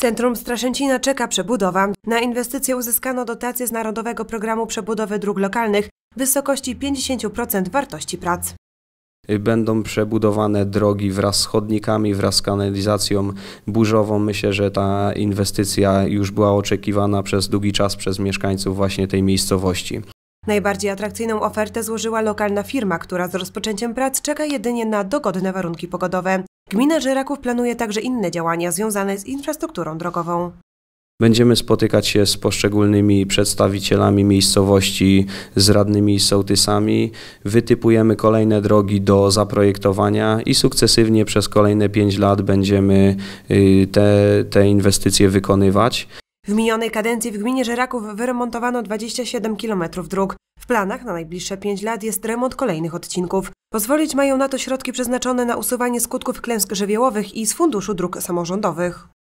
Centrum Straszęcina czeka przebudowa. Na inwestycje uzyskano dotacje z Narodowego Programu Przebudowy Dróg Lokalnych w wysokości 50% wartości prac. Y, będą przebudowane drogi wraz z chodnikami, wraz z kanalizacją burzową. Myślę, że ta inwestycja już była oczekiwana przez długi czas przez mieszkańców właśnie tej miejscowości. Najbardziej atrakcyjną ofertę złożyła lokalna firma, która z rozpoczęciem prac czeka jedynie na dogodne warunki pogodowe. Gmina Żyraków planuje także inne działania związane z infrastrukturą drogową. Będziemy spotykać się z poszczególnymi przedstawicielami miejscowości, z radnymi sołtysami. Wytypujemy kolejne drogi do zaprojektowania i sukcesywnie przez kolejne 5 lat będziemy y, te, te inwestycje wykonywać. W minionej kadencji w gminie Żeraków wyremontowano 27 km dróg, planach na najbliższe 5 lat jest remont kolejnych odcinków. Pozwolić mają na to środki przeznaczone na usuwanie skutków klęsk żywiołowych i z Funduszu Dróg Samorządowych.